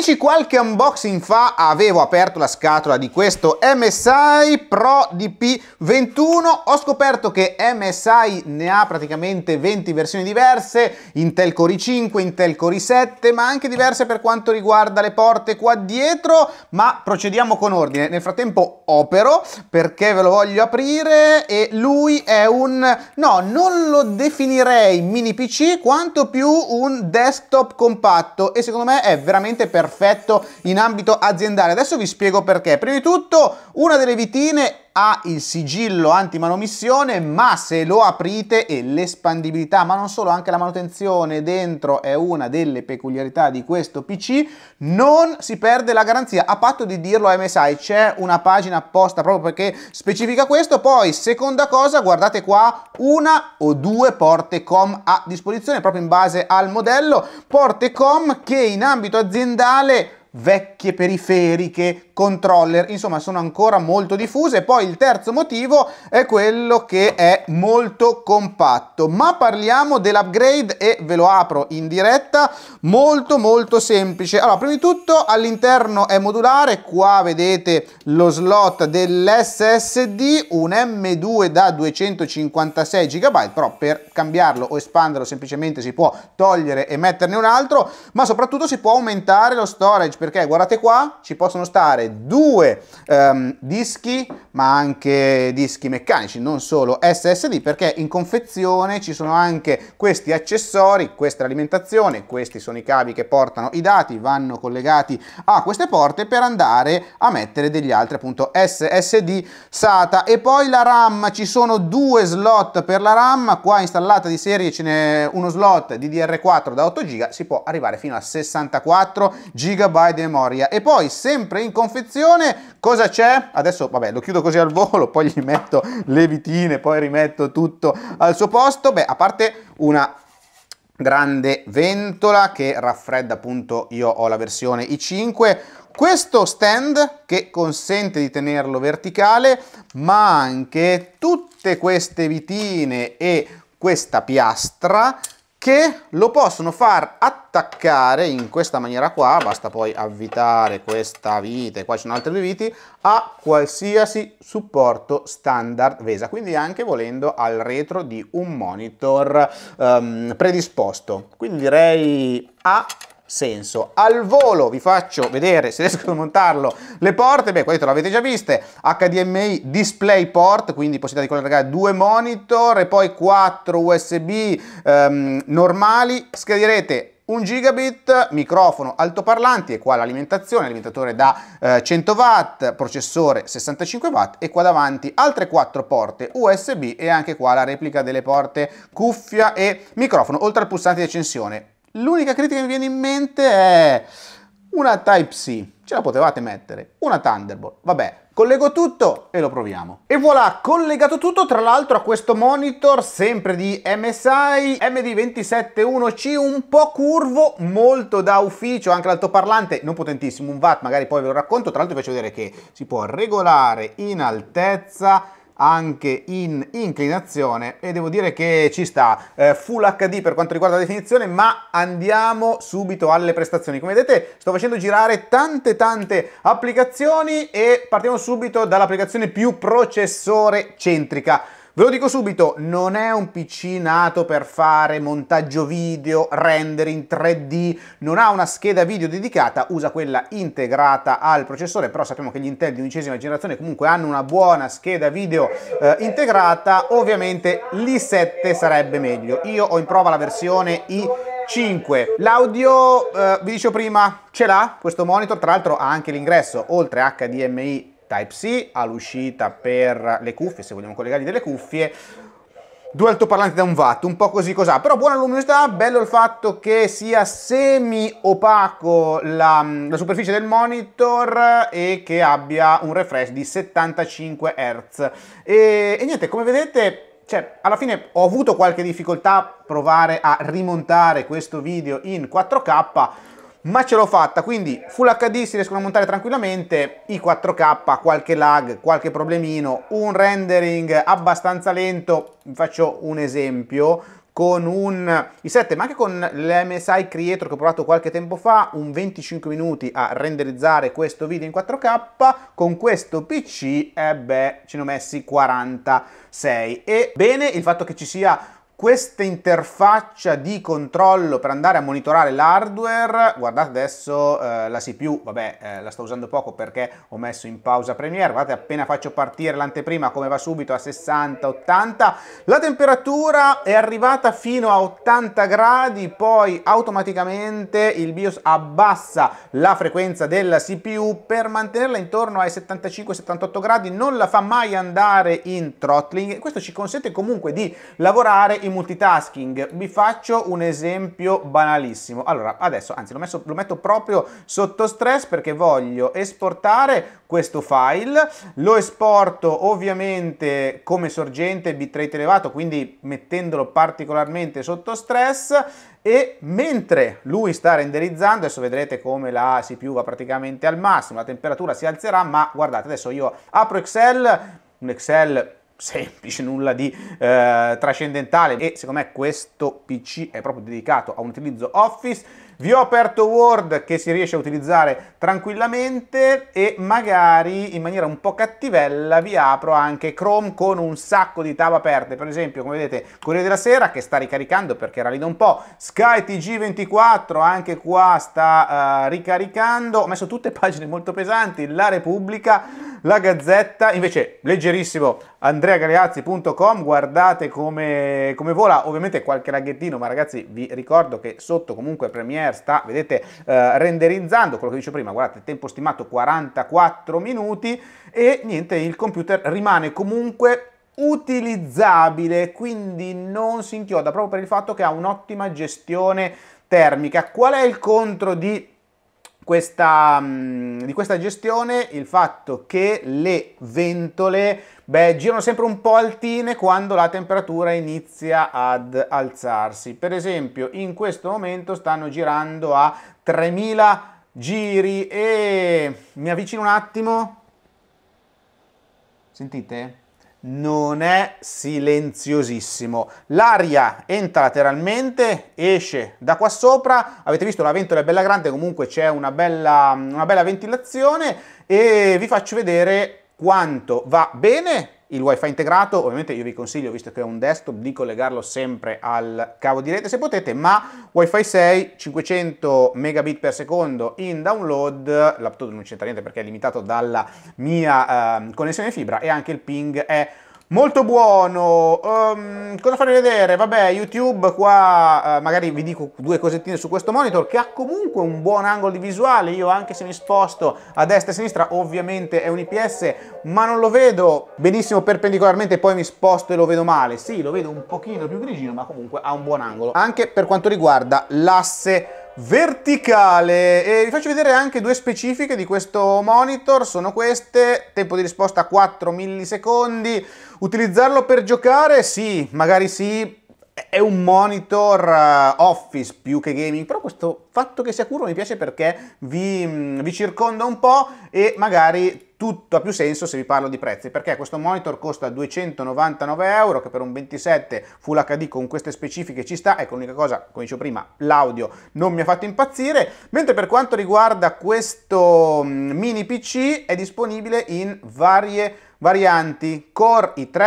amici qualche unboxing fa avevo aperto la scatola di questo MSI Pro DP21, ho scoperto che MSI ne ha praticamente 20 versioni diverse, Intel Core i5, Intel Core i7, ma anche diverse per quanto riguarda le porte qua dietro, ma procediamo con ordine, nel frattempo opero perché ve lo voglio aprire e lui è un, no non lo definirei mini PC quanto più un desktop compatto e secondo me è veramente perfetto perfetto in ambito aziendale. Adesso vi spiego perché. Prima di tutto una delle vitine ha il sigillo antimanomissione, ma se lo aprite e l'espandibilità, ma non solo, anche la manutenzione dentro è una delle peculiarità di questo PC, non si perde la garanzia, a patto di dirlo a MSI, c'è una pagina apposta proprio perché specifica questo, poi seconda cosa, guardate qua, una o due porte COM a disposizione, proprio in base al modello, porte COM che in ambito aziendale vecchie periferiche, controller, insomma sono ancora molto diffuse. Poi il terzo motivo è quello che è molto compatto. Ma parliamo dell'upgrade e ve lo apro in diretta, molto molto semplice. Allora, prima di tutto all'interno è modulare, qua vedete lo slot dell'SSD, un M2 da 256 GB, però per cambiarlo o espanderlo semplicemente si può togliere e metterne un altro, ma soprattutto si può aumentare lo storage perché guardate qua ci possono stare due ehm, dischi ma anche dischi meccanici non solo SSD perché in confezione ci sono anche questi accessori questa alimentazione questi sono i cavi che portano i dati vanno collegati a queste porte per andare a mettere degli altri appunto SSD SATA e poi la RAM ci sono due slot per la RAM qua installata di serie ce n'è uno slot DDR4 da 8 GB si può arrivare fino a 64 GB di memoria. E poi sempre in confezione cosa c'è? Adesso vabbè lo chiudo così al volo, poi gli metto le vitine, poi rimetto tutto al suo posto. Beh, a parte una grande ventola che raffredda appunto io ho la versione i5 questo stand che consente di tenerlo verticale ma anche tutte queste vitine e questa piastra che lo possono far attaccare in questa maniera qua, basta poi avvitare questa vite, qua ci sono altre due viti, a qualsiasi supporto standard VESA, quindi anche volendo al retro di un monitor um, predisposto. Quindi direi A senso. Al volo vi faccio vedere se riesco a montarlo le porte, beh questo l'avete già viste, HDMI display port, quindi possibilità di collegare due monitor e poi quattro USB ehm, normali, scriverete 1 gigabit, microfono altoparlanti e qua l'alimentazione, alimentatore da eh, 100 watt, processore 65 watt e qua davanti altre quattro porte USB e anche qua la replica delle porte cuffia e microfono oltre al pulsante di accensione L'unica critica che mi viene in mente è una Type-C, ce la potevate mettere, una Thunderbolt, vabbè, collego tutto e lo proviamo. E voilà, collegato tutto tra l'altro a questo monitor sempre di MSI MD271C, un po' curvo, molto da ufficio, anche l'altoparlante, non potentissimo, un watt, magari poi ve lo racconto, tra l'altro vi faccio vedere che si può regolare in altezza, anche in inclinazione e devo dire che ci sta eh, full HD per quanto riguarda la definizione ma andiamo subito alle prestazioni come vedete sto facendo girare tante tante applicazioni e partiamo subito dall'applicazione più processore centrica Ve lo dico subito, non è un PC nato per fare montaggio video, rendering 3D, non ha una scheda video dedicata, usa quella integrata al processore, però sappiamo che gli Intel di undicesima generazione comunque hanno una buona scheda video eh, integrata, ovviamente l'i7 sarebbe meglio. Io ho in prova la versione i 5. L'audio, eh, vi dicevo prima, ce l'ha questo monitor, tra l'altro ha anche l'ingresso oltre HDMI Type-C, all'uscita per le cuffie, se vogliamo collegare delle cuffie, due altoparlanti da un watt, un po' così cos'ha, però buona luminosità, bello il fatto che sia semi opaco la, la, superficie del monitor e che abbia un refresh di 75 Hz. E, e niente, come vedete cioè, alla fine ho avuto qualche difficoltà a provare a rimontare questo video in 4K, ma ce l'ho fatta, quindi Full HD si riescono a montare tranquillamente, i 4K, qualche lag, qualche problemino, un rendering abbastanza lento, vi faccio un esempio, con un i7 ma anche con l'MSI Creator che ho provato qualche tempo fa un 25 minuti a renderizzare questo video in 4K con questo PC eh beh ci ne ho messi 46 e bene il fatto che ci sia questa interfaccia di controllo per andare a monitorare l'hardware, guardate adesso eh, la CPU, vabbè eh, la sto usando poco perché ho messo in pausa Premiere, guardate appena faccio partire l'anteprima come va subito a 60-80, la temperatura è arrivata fino a 80 gradi, poi automaticamente il BIOS abbassa la frequenza della CPU per mantenerla intorno ai 75-78 gradi, non la fa mai andare in throttling, questo ci consente comunque di lavorare in in multitasking. Vi faccio un esempio banalissimo. Allora, adesso, anzi, lo, messo, lo metto proprio sotto stress perché voglio esportare questo file. Lo esporto ovviamente come sorgente bitrate elevato, quindi mettendolo particolarmente sotto stress e mentre lui sta renderizzando, adesso vedrete come la CPU va praticamente al massimo, la temperatura si alzerà, ma guardate, adesso io apro Excel, un Excel semplice, nulla di eh, trascendentale e secondo me questo PC è proprio dedicato a un utilizzo Office vi ho aperto Word che si riesce a utilizzare tranquillamente e magari in maniera un po' cattivella vi apro anche Chrome con un sacco di tab aperte, per esempio come vedete Corriere della Sera che sta ricaricando perché era lì da un po', Sky TG24 anche qua sta uh, ricaricando, ho messo tutte pagine molto pesanti, La Repubblica, La Gazzetta, invece leggerissimo andreagaleazzi.com, guardate come, come vola, ovviamente qualche laghettino ma ragazzi vi ricordo che sotto comunque Premiere Air sta, vedete, eh, renderizzando quello che dicevo prima, guardate, tempo stimato 44 minuti e niente, il computer rimane comunque utilizzabile, quindi non si inchioda proprio per il fatto che ha un'ottima gestione termica. Qual è il contro di questa, mm, di questa gestione il fatto che le ventole beh, girano sempre un po' altine quando la temperatura inizia ad alzarsi. Per esempio in questo momento stanno girando a 3000 giri e mi avvicino un attimo. Sentite? non è silenziosissimo. L'aria entra lateralmente, esce da qua sopra, avete visto la ventola è bella grande, comunque c'è una bella, una bella ventilazione e vi faccio vedere quanto va bene il wifi integrato, ovviamente io vi consiglio, visto che è un desktop, di collegarlo sempre al cavo di rete se potete, ma wifi 6, 500 megabit per secondo in download, l'aptodo non c'entra niente perché è limitato dalla mia eh, connessione fibra e anche il ping è Molto buono, um, cosa farvi vedere? Vabbè, YouTube qua, uh, magari vi dico due cosettine su questo monitor che ha comunque un buon angolo di visuale, io anche se mi sposto a destra e a sinistra ovviamente è un IPS, ma non lo vedo benissimo perpendicolarmente, poi mi sposto e lo vedo male, sì lo vedo un pochino più grigino ma comunque ha un buon angolo, anche per quanto riguarda l'asse verticale e vi faccio vedere anche due specifiche di questo monitor sono queste tempo di risposta 4 millisecondi utilizzarlo per giocare sì magari sì è un monitor eh, office più che gaming, però questo fatto che sia curvo mi piace perché vi, mm, vi, circonda un po' e magari tutto ha più senso se vi parlo di prezzi, perché questo monitor costa 299 euro, che per un 27 Full HD con queste specifiche ci sta, ecco l'unica cosa, come dicevo prima, l'audio non mi ha fatto impazzire, mentre per quanto riguarda questo mm, mini PC è disponibile in varie varianti, Core i3,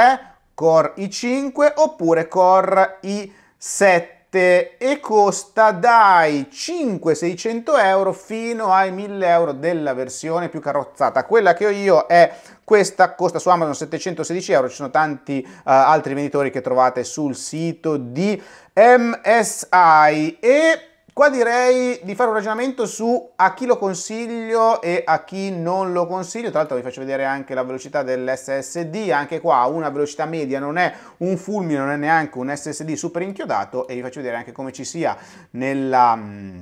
Core i5 oppure Core i7 e costa dai 5-600 euro fino ai 1000 euro della versione più carrozzata. Quella che ho io è questa, costa su Amazon 716 euro, ci sono tanti uh, altri venditori che trovate sul sito di MSI e Qua direi di fare un ragionamento su a chi lo consiglio e a chi non lo consiglio. Tra l'altro vi faccio vedere anche la velocità dell'SSD, anche qua una velocità media, non è un fulmine, non è neanche un SSD super inchiodato e vi faccio vedere anche come ci sia nella mm,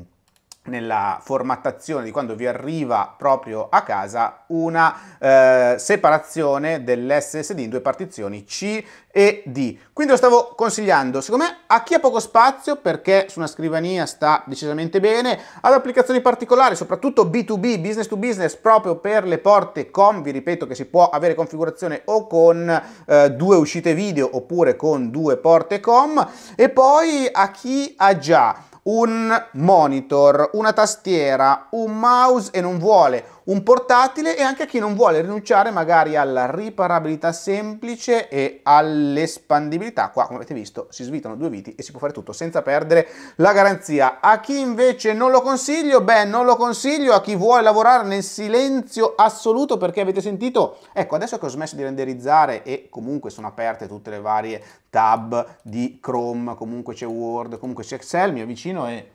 nella formattazione di quando vi arriva proprio a casa una eh, separazione dell'SSD in due partizioni C e D. Quindi lo stavo consigliando, secondo me, a chi ha poco spazio perché su una scrivania sta decisamente bene, ad applicazioni particolari, soprattutto B2B, business to business, proprio per le porte com, vi ripeto che si può avere configurazione o con eh, due uscite video oppure con due porte com e poi a chi ha già un monitor, una tastiera, un mouse e non vuole un portatile e anche a chi non vuole rinunciare magari alla riparabilità semplice e all'espandibilità. Qua, come avete visto, si svitano due viti e si può fare tutto senza perdere la garanzia. A chi invece non lo consiglio? Beh, non lo consiglio a chi vuole lavorare nel silenzio assoluto perché avete sentito, ecco, adesso che ho smesso di renderizzare e comunque sono aperte tutte le varie tab di Chrome, comunque c'è Word, comunque c'è Excel, mi avvicino e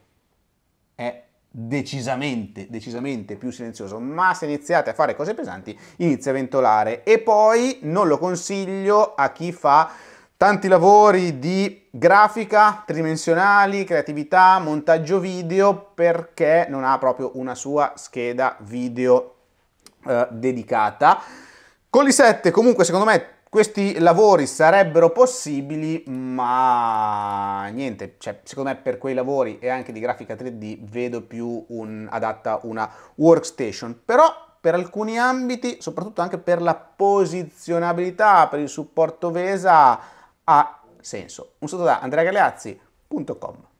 è decisamente, decisamente più silenzioso, ma se iniziate a fare cose pesanti inizia a ventolare. E poi non lo consiglio a chi fa tanti lavori di grafica tridimensionali, creatività, montaggio video, perché non ha proprio una sua scheda video eh, dedicata. Con l'i7 comunque secondo me questi lavori sarebbero possibili, ma niente, cioè, secondo me per quei lavori e anche di grafica 3D vedo più un, adatta una workstation, però per alcuni ambiti, soprattutto anche per la posizionabilità, per il supporto VESA, ha senso. Un saluto da andreagaleazzi.com